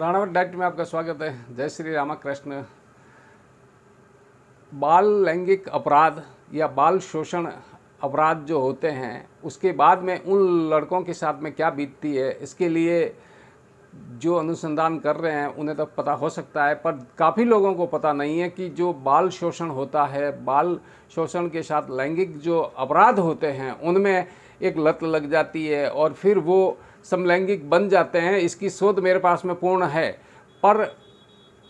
Ranawat diet में आपका स्वागत है जय श्री रामाकृष्ण बाल लैंगिक अपराध या बाल शोषण अपराध जो होते हैं उसके बाद में उन लड़कों के साथ में क्या बीतती है इसके लिए जो अनुसंधान कर रहे हैं उन्हें तो पता हो सकता है पर काफ़ी लोगों को पता नहीं है कि जो बाल शोषण होता है बाल शोषण के साथ लैंगिक जो अपराध होते हैं उनमें एक लत लग जाती है और फिर वो समलैंगिक बन जाते हैं इसकी शोध मेरे पास में पूर्ण है पर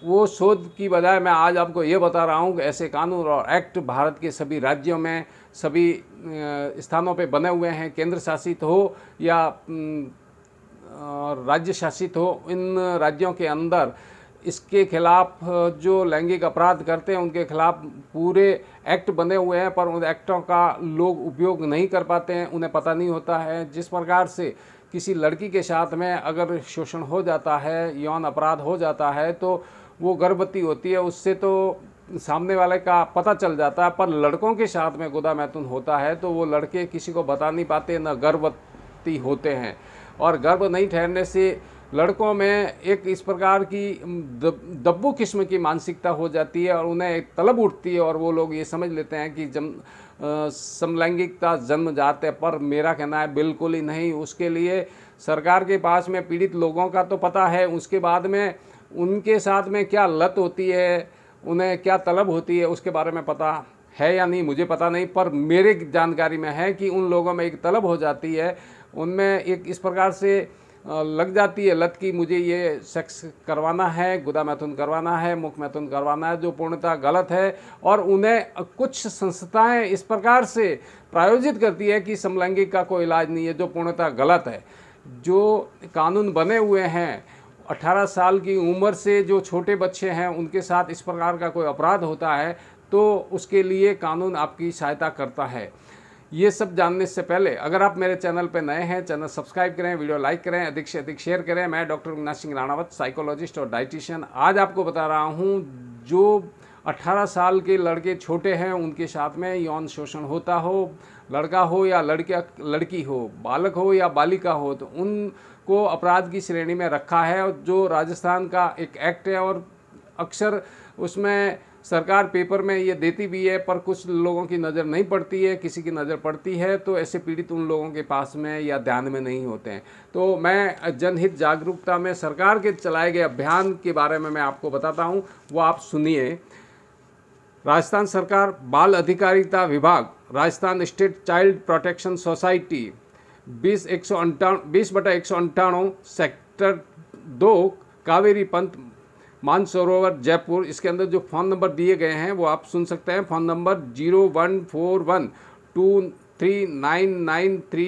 वो शोध की बजाय मैं आज आपको ये बता रहा हूँ कि ऐसे कानून और एक्ट भारत के सभी राज्यों में सभी स्थानों पे बने हुए हैं केंद्र शासित हो या राज्य शासित हो इन राज्यों के अंदर इसके खिलाफ जो लैंगिक अपराध करते हैं उनके खिलाफ पूरे एक्ट बने हुए हैं पर उन एक्टों का लोग उपयोग नहीं कर पाते हैं उन्हें पता नहीं होता है जिस प्रकार से किसी लड़की के साथ में अगर शोषण हो जाता है यौन अपराध हो जाता है तो वो गर्भवती होती है उससे तो सामने वाले का पता चल जाता है पर लड़कों के साथ में गुदा मैथुन होता है तो वो लड़के किसी को बता नहीं पाते न गर्भवती होते हैं और गर्भ नहीं ठहरने से लड़कों में एक इस प्रकार की दब्बू किस्म की मानसिकता हो जाती है और उन्हें एक तलब उठती है और वो लोग ये समझ लेते हैं कि जम समलैंगिकता जन्म जाते पर मेरा कहना है बिल्कुल ही नहीं उसके लिए सरकार के पास में पीड़ित लोगों का तो पता है उसके बाद में उनके साथ में क्या लत होती है उन्हें क्या तलब होती है उसके बारे में पता है या नहीं मुझे पता नहीं पर मेरे जानकारी में है कि उन लोगों में एक तलब हो जाती है उनमें एक इस प्रकार से लग जाती है लत की मुझे ये सेक्स करवाना है गुदा मैथुन करवाना है मुख मैथुन करवाना है जो पूर्णतः गलत है और उन्हें कुछ संस्थाएं इस प्रकार से प्रायोजित करती है कि समलैंगिक का कोई इलाज नहीं है जो पूर्णतः गलत है जो कानून बने हुए हैं 18 साल की उम्र से जो छोटे बच्चे हैं उनके साथ इस प्रकार का कोई अपराध होता है तो उसके लिए कानून आपकी सहायता करता है ये सब जानने से पहले अगर आप मेरे चैनल पर नए हैं चैनल सब्सक्राइब करें वीडियो लाइक करें अधिक से अधिक शेयर करें मैं डॉक्टर गुनाथ सिंह राणावत साइकोलॉजिस्ट और डाइटिशियन आज आपको बता रहा हूँ जो 18 साल के लड़के छोटे हैं उनके साथ में यौन शोषण होता हो लड़का हो या लड़का लड़की हो बालक हो या बालिका हो तो उनको अपराध की श्रेणी में रखा है जो राजस्थान का एक एक्ट है और अक्सर उसमें सरकार पेपर में ये देती भी है पर कुछ लोगों की नज़र नहीं पड़ती है किसी की नज़र पड़ती है तो ऐसे पीड़ित उन लोगों के पास में या ध्यान में नहीं होते हैं तो मैं जनहित जागरूकता में सरकार के चलाए गए अभियान के बारे में मैं आपको बताता हूँ वो आप सुनिए राजस्थान सरकार बाल अधिकारिता विभाग Rajasthan state child protection society बीस एक सौ अंठान बीस बटा एक सौ सेक्टर दो कावेरी पंथ मानसरोवर जयपुर इसके अंदर जो फ़ोन नंबर दिए गए हैं वो आप सुन सकते हैं phone number zero one four one two three nine nine three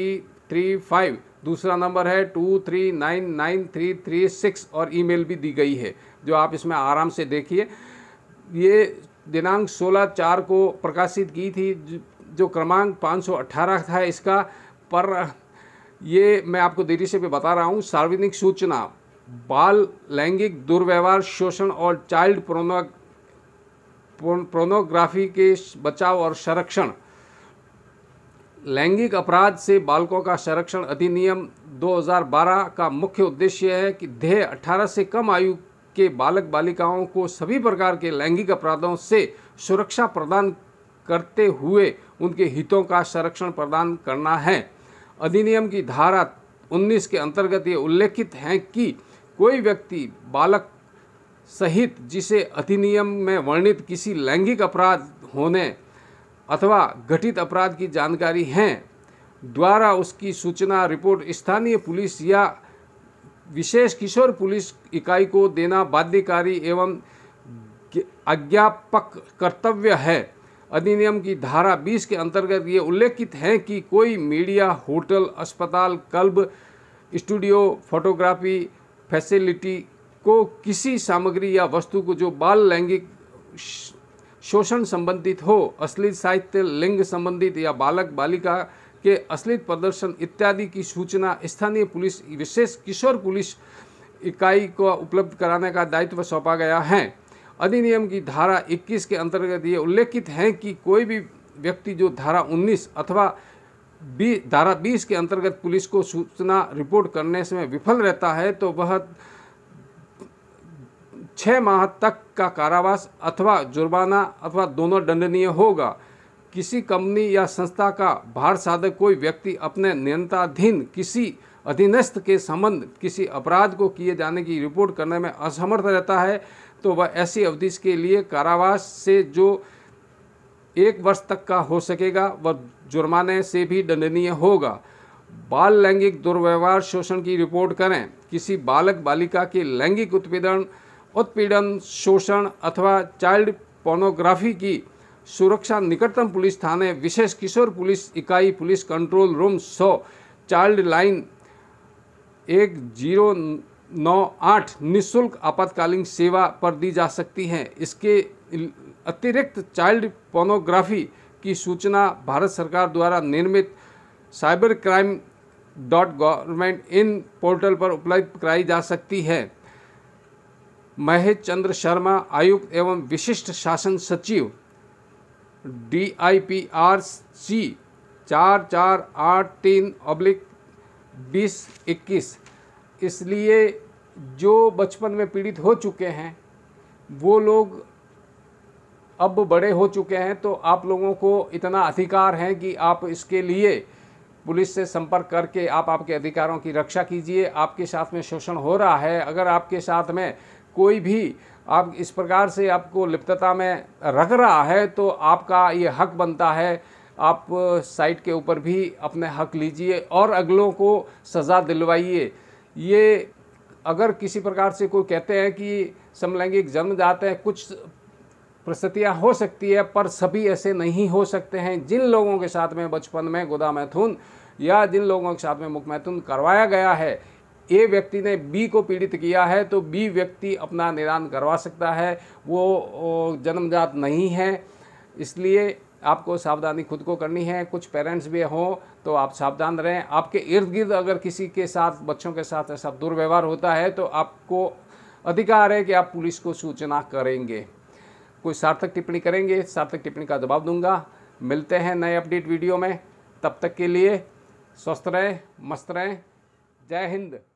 three five दूसरा नंबर है two three nine nine three three six और ईमेल भी दी गई है जो आप इसमें आराम से देखिए ये दिनांक सोलह चार को प्रकाशित की थी जो क्रमांक पाँच सौ अट्ठारह था इसका पर ये मैं आपको देरी से भी बता रहा हूँ सार्वजनिक सूचना बाल लैंगिक दुर्व्यवहार शोषण और चाइल्ड प्रोनो प्रोनोग्राफी के बचाव और संरक्षण लैंगिक अपराध से बालकों का संरक्षण अधिनियम 2012 का मुख्य उद्देश्य है कि देह 18 से कम आयु के बालक बालिकाओं को सभी प्रकार के लैंगिक अपराधों से सुरक्षा प्रदान करते हुए उनके हितों का संरक्षण प्रदान करना है अधिनियम की धारा 19 के अंतर्गत ये उल्लेखित है कि कोई व्यक्ति बालक सहित जिसे अधिनियम में वर्णित किसी लैंगिक अपराध होने अथवा घटित अपराध की जानकारी हैं द्वारा उसकी सूचना रिपोर्ट स्थानीय पुलिस या विशेष किशोर पुलिस इकाई को देना बाध्यकारी एवं आज्ञापक कर्तव्य है अधिनियम की धारा 20 के अंतर्गत ये उल्लेखित है कि कोई मीडिया होटल अस्पताल क्लब स्टूडियो फोटोग्राफी फैसिलिटी को किसी सामग्री या वस्तु को जो बाल लैंगिक शोषण संबंधित हो अश्लील साहित्य लिंग संबंधित या बालक बालिका के अश्लील प्रदर्शन इत्यादि की सूचना स्थानीय पुलिस विशेष किशोर पुलिस इकाई को उपलब्ध कराने का दायित्व सौंपा गया है अधिनियम की धारा 21 के अंतर्गत ये उल्लेखित है कि कोई भी व्यक्ति जो धारा 19 अथवा बी धारा 20 के अंतर्गत पुलिस को सूचना रिपोर्ट करने से विफल रहता है तो वह छः माह तक का कारावास अथवा जुर्माना अथवा दोनों दंडनीय होगा किसी कंपनी या संस्था का भार साधक कोई व्यक्ति अपने नियंत्रणाधीन किसी अधीनस्थ के संबंध किसी अपराध को किए जाने की रिपोर्ट करने में असमर्थ रहता है तो वह ऐसी अवधि के लिए कारावास से जो एक वर्ष तक का हो सकेगा वह जुर्माने से भी दंडनीय होगा बाल लैंगिक दुर्व्यवहार शोषण की रिपोर्ट करें किसी बालक बालिका के लैंगिक उत्पीड़न उत्पीड़न शोषण अथवा चाइल्ड पोर्नोग्राफी की सुरक्षा निकटतम पुलिस थाने विशेष किशोर पुलिस इकाई पुलिस कंट्रोल रूम सौ चाइल्ड लाइन एक जीरो नौ आठ निःशुल्क आपातकालीन सेवा पर दी जा सकती है इसके अतिरिक्त चाइल्ड पोर्नोग्राफी की सूचना भारत सरकार द्वारा निर्मित cyber crime dot government in portal पर उपलब्ध कराई जा सकती है महेश चंद्र शर्मा आयुक्त एवं विशिष्ट शासन सचिव D I P R C चार चार आठ तीन अब्लिक बीस इक्कीस इसलिए जो बचपन में पीड़ित हो चुके हैं वो लोग अब बड़े हो चुके हैं तो आप लोगों को इतना अधिकार है कि आप इसके लिए पुलिस से संपर्क करके आप आपके अधिकारों की रक्षा कीजिए आपके साथ में शोषण हो रहा है अगर आपके साथ में कोई भी आप इस प्रकार से आपको लिप्तता में रख रहा है तो आपका ये हक बनता है आप साइट के ऊपर भी अपने हक लीजिए और अगलों को सज़ा दिलवाइए ये अगर किसी प्रकार से कोई कहते हैं कि समलैंगिक जन्म जाते हैं कुछ परिस्थितियाँ हो सकती है पर सभी ऐसे नहीं हो सकते हैं जिन लोगों के साथ में बचपन में गोदा मैथुन या जिन लोगों के साथ में मुख मैथुन करवाया गया है ए व्यक्ति ने बी को पीड़ित किया है तो बी व्यक्ति अपना निदान करवा सकता है वो जन्मजात नहीं है इसलिए आपको सावधानी खुद को करनी है कुछ पेरेंट्स भी हों तो आप सावधान रहें आपके इर्द गिर्द अगर किसी के साथ बच्चों के साथ ऐसा दुर्व्यवहार होता है तो आपको अधिकार है कि आप पुलिस को सूचना करेंगे कोई सार्थक टिप्पणी करेंगे सार्थक टिप्पणी का जवाब दूंगा मिलते हैं नए अपडेट वीडियो में तब तक के लिए स्वस्थ रहें मस्त रहें जय हिंद